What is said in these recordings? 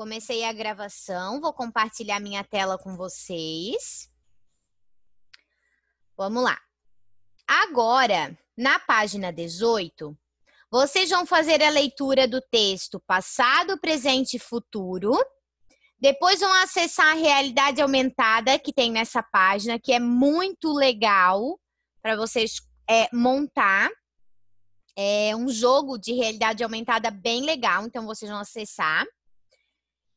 Comecei a gravação, vou compartilhar minha tela com vocês. Vamos lá. Agora, na página 18, vocês vão fazer a leitura do texto passado, presente e futuro. Depois vão acessar a realidade aumentada que tem nessa página, que é muito legal para vocês é, montar. É um jogo de realidade aumentada bem legal, então vocês vão acessar.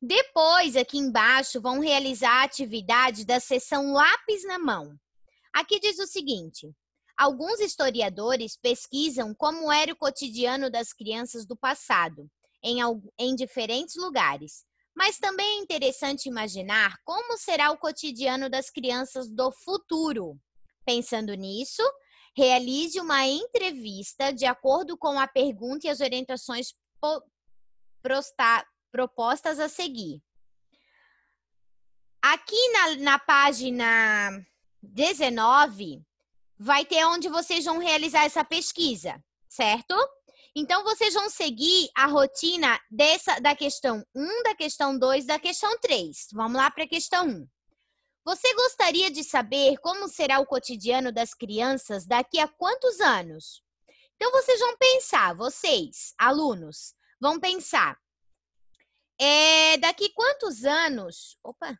Depois, aqui embaixo, vão realizar a atividade da sessão lápis na mão. Aqui diz o seguinte: alguns historiadores pesquisam como era o cotidiano das crianças do passado, em, em diferentes lugares. Mas também é interessante imaginar como será o cotidiano das crianças do futuro. Pensando nisso, realize uma entrevista de acordo com a pergunta e as orientações propostas a seguir. Aqui na, na página 19, vai ter onde vocês vão realizar essa pesquisa, certo? Então, vocês vão seguir a rotina dessa, da questão 1, da questão 2, da questão 3. Vamos lá para a questão 1. Você gostaria de saber como será o cotidiano das crianças daqui a quantos anos? Então, vocês vão pensar, vocês, alunos, vão pensar é, daqui quantos anos? Opa!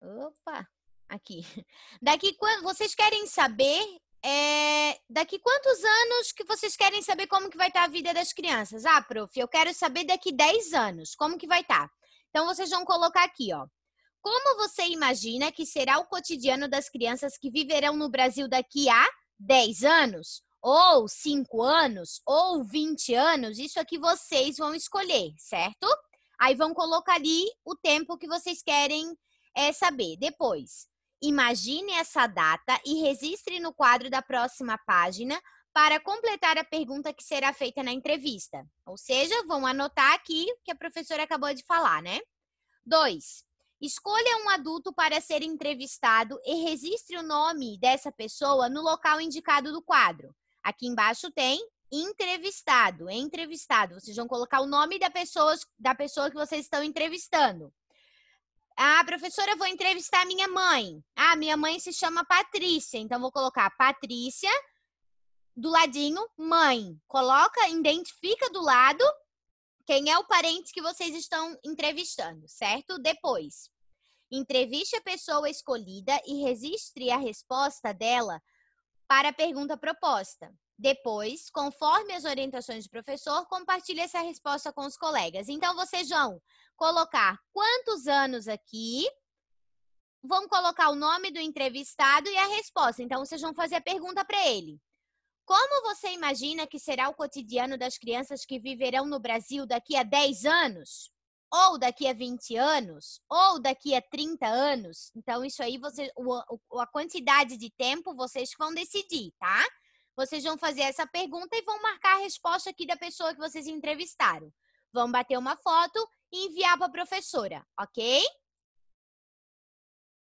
Opa! Aqui. Daqui quando vocês querem saber? É, daqui quantos anos que vocês querem saber como que vai estar tá a vida das crianças? Ah, prof, eu quero saber daqui 10 anos, como que vai estar? Tá? Então vocês vão colocar aqui, ó. Como você imagina que será o cotidiano das crianças que viverão no Brasil daqui a 10 anos? ou 5 anos, ou 20 anos, isso aqui é vocês vão escolher, certo? Aí vão colocar ali o tempo que vocês querem é, saber. Depois, imagine essa data e registre no quadro da próxima página para completar a pergunta que será feita na entrevista. Ou seja, vão anotar aqui o que a professora acabou de falar, né? Dois, escolha um adulto para ser entrevistado e registre o nome dessa pessoa no local indicado do quadro. Aqui embaixo tem entrevistado, entrevistado. Vocês vão colocar o nome da pessoa, da pessoa que vocês estão entrevistando. Ah, professora, eu vou entrevistar minha mãe. Ah, minha mãe se chama Patrícia, então vou colocar Patrícia do ladinho mãe. Coloca, identifica do lado quem é o parente que vocês estão entrevistando, certo? Depois, entreviste a pessoa escolhida e registre a resposta dela para a pergunta proposta. Depois, conforme as orientações do professor, compartilhe essa resposta com os colegas. Então, vocês vão colocar quantos anos aqui, vão colocar o nome do entrevistado e a resposta. Então, vocês vão fazer a pergunta para ele. Como você imagina que será o cotidiano das crianças que viverão no Brasil daqui a 10 anos? ou daqui a 20 anos, ou daqui a 30 anos. Então, isso aí, você, o, a quantidade de tempo vocês vão decidir, tá? Vocês vão fazer essa pergunta e vão marcar a resposta aqui da pessoa que vocês entrevistaram. Vão bater uma foto e enviar para a professora, ok?